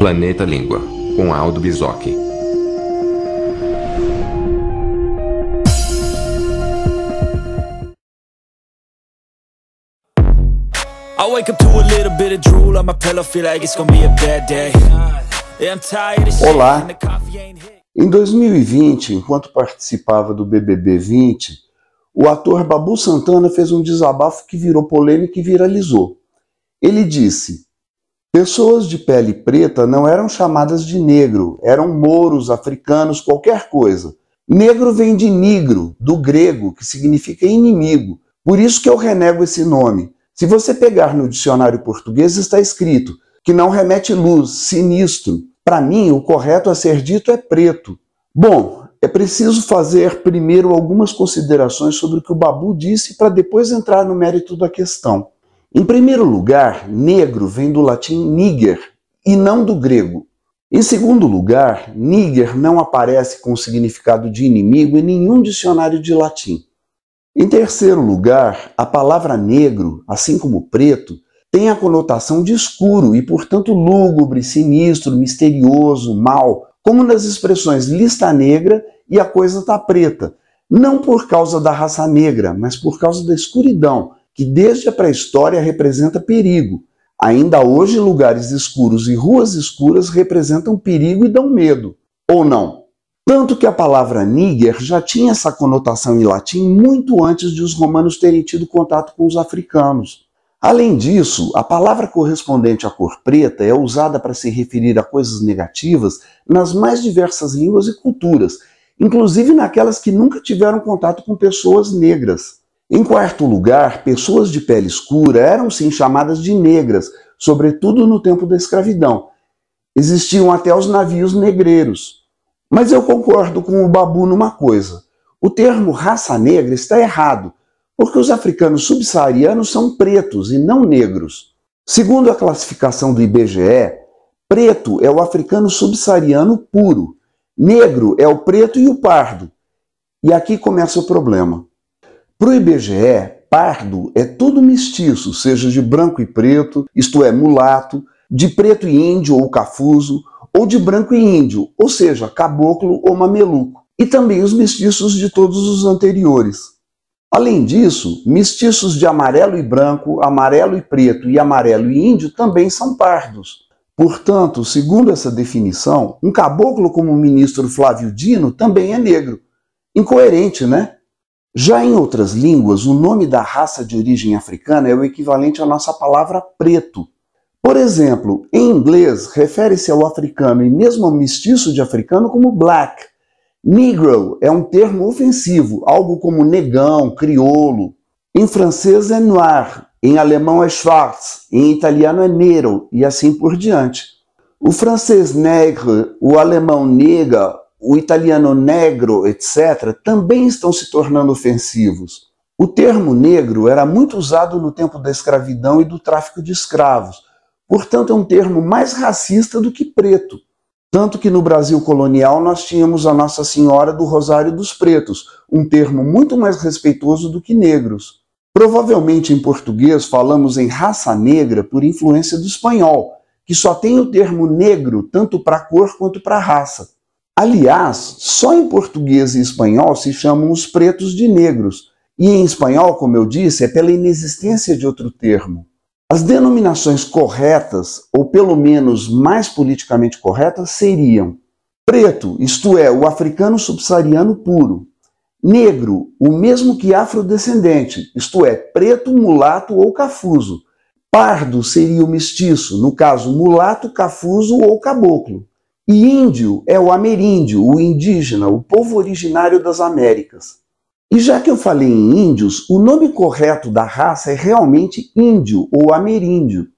Planeta Língua, com Aldo Bizoc. I wake up to a little bit of drool on my pillow, feel like it's gonna be a bad day. Olá. Em 2020, enquanto participava do BBB 20, o ator Babu Santana fez um desabafo que virou polêmica e viralizou. Ele disse: Pessoas de pele preta não eram chamadas de negro, eram mouros, africanos, qualquer coisa. Negro vem de nigro, do grego, que significa inimigo. Por isso que eu renego esse nome. Se você pegar no dicionário português, está escrito que não remete luz, sinistro. Para mim, o correto a ser dito é preto. Bom, é preciso fazer primeiro algumas considerações sobre o que o Babu disse para depois entrar no mérito da questão. Em primeiro lugar, negro vem do latim niger e não do grego. Em segundo lugar, niger não aparece com o significado de inimigo em nenhum dicionário de latim. Em terceiro lugar, a palavra negro, assim como preto, tem a conotação de escuro e, portanto, lúgubre, sinistro, misterioso, mal, como nas expressões lista negra e a coisa está preta, não por causa da raça negra, mas por causa da escuridão, que desde a pré-história representa perigo. Ainda hoje, lugares escuros e ruas escuras representam perigo e dão medo, ou não? Tanto que a palavra níger já tinha essa conotação em latim muito antes de os romanos terem tido contato com os africanos. Além disso, a palavra correspondente à cor preta é usada para se referir a coisas negativas nas mais diversas línguas e culturas, inclusive naquelas que nunca tiveram contato com pessoas negras. Em quarto lugar, pessoas de pele escura eram sim chamadas de negras, sobretudo no tempo da escravidão. Existiam até os navios negreiros. Mas eu concordo com o Babu numa coisa: o termo raça negra está errado, porque os africanos subsaarianos são pretos e não negros. Segundo a classificação do IBGE, preto é o africano subsaariano puro, negro é o preto e o pardo. E aqui começa o problema. Para o IBGE, pardo é todo mestiço, seja de branco e preto, isto é, mulato, de preto e índio ou cafuso, ou de branco e índio, ou seja, caboclo ou mameluco, e também os mestiços de todos os anteriores. Além disso, mestiços de amarelo e branco, amarelo e preto e amarelo e índio também são pardos. Portanto, segundo essa definição, um caboclo como o ministro Flávio Dino também é negro. Incoerente, né? Já em outras línguas, o nome da raça de origem africana é o equivalente à nossa palavra preto. Por exemplo, em inglês, refere-se ao africano e mesmo ao mestiço de africano como black. Negro é um termo ofensivo, algo como negão, criolo. Em francês é noir, em alemão é schwarz, em italiano é nero e assim por diante. O francês negre, o alemão nega, o italiano negro, etc., também estão se tornando ofensivos. O termo negro era muito usado no tempo da escravidão e do tráfico de escravos, portanto, é um termo mais racista do que preto. Tanto que no Brasil colonial nós tínhamos a Nossa Senhora do Rosário dos Pretos, um termo muito mais respeitoso do que negros. Provavelmente em português falamos em raça negra por influência do espanhol, que só tem o termo negro tanto para cor quanto para raça. Aliás, só em português e espanhol se chamam os pretos de negros, e em espanhol, como eu disse, é pela inexistência de outro termo. As denominações corretas, ou pelo menos mais politicamente corretas, seriam preto, isto é, o africano subsaariano puro, negro, o mesmo que afrodescendente, isto é, preto, mulato ou cafuso, pardo seria o mestiço, no caso, mulato, cafuso ou caboclo. E índio é o ameríndio, o indígena, o povo originário das Américas. E já que eu falei em índios, o nome correto da raça é realmente índio ou ameríndio.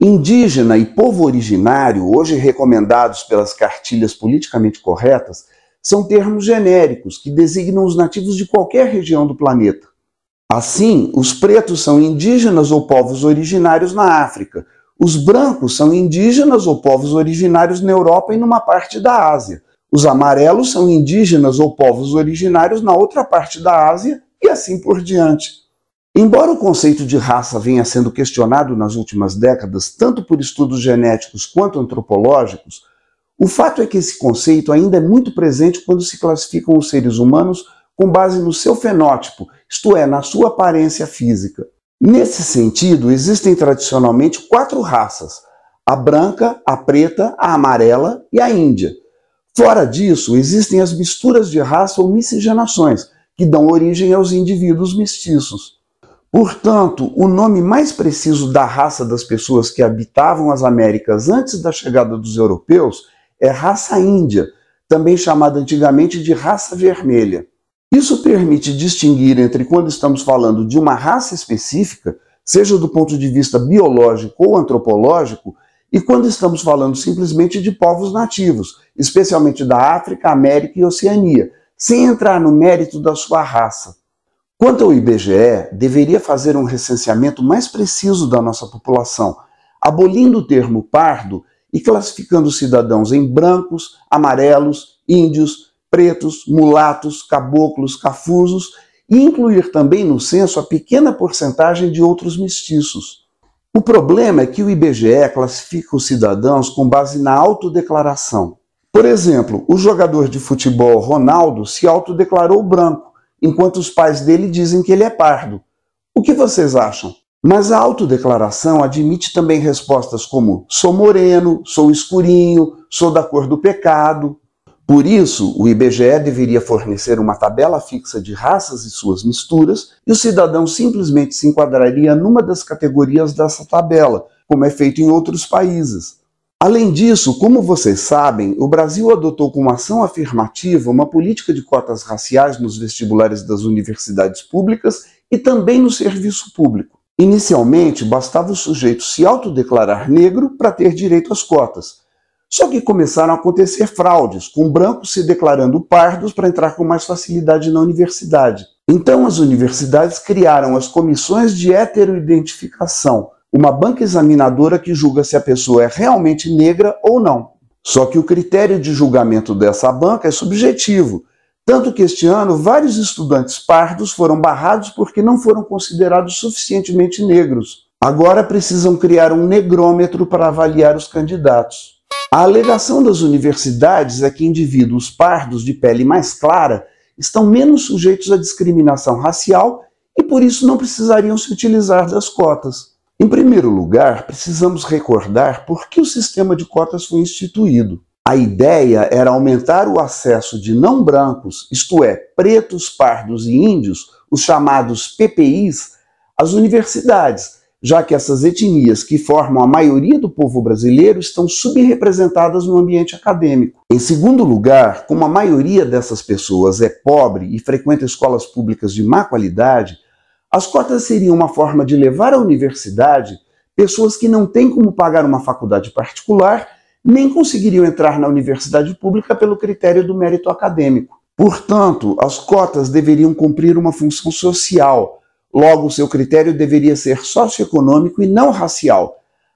Indígena e povo originário, hoje recomendados pelas cartilhas politicamente corretas, são termos genéricos que designam os nativos de qualquer região do planeta. Assim, os pretos são indígenas ou povos originários na África, os brancos são indígenas ou povos originários na Europa e numa parte da Ásia. Os amarelos são indígenas ou povos originários na outra parte da Ásia e assim por diante. Embora o conceito de raça venha sendo questionado nas últimas décadas, tanto por estudos genéticos quanto antropológicos, o fato é que esse conceito ainda é muito presente quando se classificam os seres humanos com base no seu fenótipo, isto é, na sua aparência física. Nesse sentido, existem tradicionalmente quatro raças: a branca, a preta, a amarela e a índia. Fora disso, existem as misturas de raça ou miscigenações, que dão origem aos indivíduos mestiços. Portanto, o nome mais preciso da raça das pessoas que habitavam as Américas antes da chegada dos europeus é raça índia, também chamada antigamente de raça vermelha. Isso permite distinguir entre quando estamos falando de uma raça específica, seja do ponto de vista biológico ou antropológico, e quando estamos falando simplesmente de povos nativos, especialmente da África, América e Oceania, sem entrar no mérito da sua raça. Quanto ao IBGE, deveria fazer um recenseamento mais preciso da nossa população, abolindo o termo pardo e classificando cidadãos em brancos, amarelos, índios, pretos, mulatos, caboclos, cafusos, e incluir também no censo a pequena porcentagem de outros mestiços. O problema é que o IBGE classifica os cidadãos com base na autodeclaração. Por exemplo, o jogador de futebol Ronaldo se autodeclarou branco, enquanto os pais dele dizem que ele é pardo. O que vocês acham? Mas a autodeclaração admite também respostas como sou moreno, sou escurinho, sou da cor do pecado, por isso, o IBGE deveria fornecer uma tabela fixa de raças e suas misturas, e o cidadão simplesmente se enquadraria numa das categorias dessa tabela, como é feito em outros países. Além disso, como vocês sabem, o Brasil adotou como ação afirmativa uma política de cotas raciais nos vestibulares das universidades públicas e também no serviço público. Inicialmente, bastava o sujeito se autodeclarar negro para ter direito às cotas. Só que começaram a acontecer fraudes, com brancos se declarando pardos para entrar com mais facilidade na universidade. Então as universidades criaram as comissões de heteroidentificação, uma banca examinadora que julga se a pessoa é realmente negra ou não. Só que o critério de julgamento dessa banca é subjetivo, tanto que este ano vários estudantes pardos foram barrados porque não foram considerados suficientemente negros. Agora precisam criar um negrômetro para avaliar os candidatos. A alegação das universidades é que indivíduos pardos de pele mais clara estão menos sujeitos à discriminação racial e por isso não precisariam se utilizar das cotas. Em primeiro lugar, precisamos recordar por que o sistema de cotas foi instituído. A ideia era aumentar o acesso de não brancos, isto é, pretos, pardos e índios, os chamados PPIs, às universidades, já que essas etnias que formam a maioria do povo brasileiro estão subrepresentadas no ambiente acadêmico. Em segundo lugar, como a maioria dessas pessoas é pobre e frequenta escolas públicas de má qualidade, as cotas seriam uma forma de levar à universidade pessoas que não têm como pagar uma faculdade particular nem conseguiriam entrar na universidade pública pelo critério do mérito acadêmico. Portanto, as cotas deveriam cumprir uma função social Logo, seu critério deveria ser socioeconômico e não racial.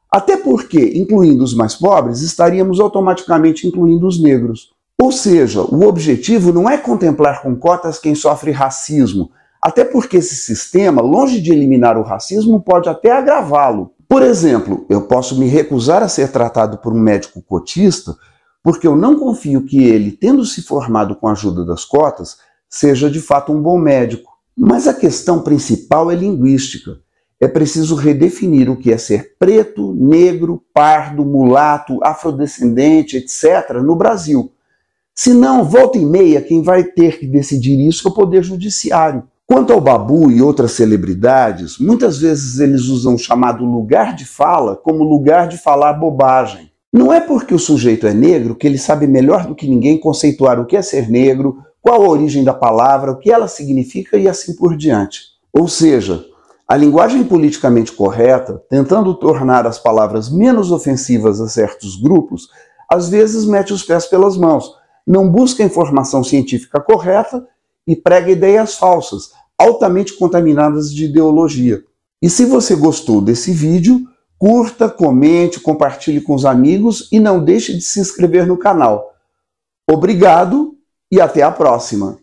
Até porque, incluindo os mais pobres, estaríamos automaticamente incluindo os negros. Ou seja, o objetivo não é contemplar com cotas quem sofre racismo, até porque esse sistema, longe de eliminar o racismo, pode até agravá-lo. Por exemplo, eu posso me recusar a ser tratado por um médico cotista porque eu não confio que ele, tendo se formado com a ajuda das cotas, seja de fato um bom médico mas a questão principal é linguística. É preciso redefinir o que é ser preto, negro, pardo, mulato, afrodescendente, etc., no Brasil. senão, volta e meia, quem vai ter que decidir isso é o Poder Judiciário. Quanto ao Babu e outras celebridades, muitas vezes eles usam o chamado lugar de fala como lugar de falar bobagem. Não é porque o sujeito é negro que ele sabe melhor do que ninguém conceituar o que é ser negro, qual a origem da palavra, o que ela significa e assim por diante. Ou seja, a linguagem politicamente correta, tentando tornar as palavras menos ofensivas a certos grupos, às vezes mete os pés pelas mãos, não busca informação científica correta e prega ideias falsas, altamente contaminadas de ideologia. E se você gostou desse vídeo, curta, comente, compartilhe com os amigos e não deixe de se inscrever no canal. Obrigado e até a próxima.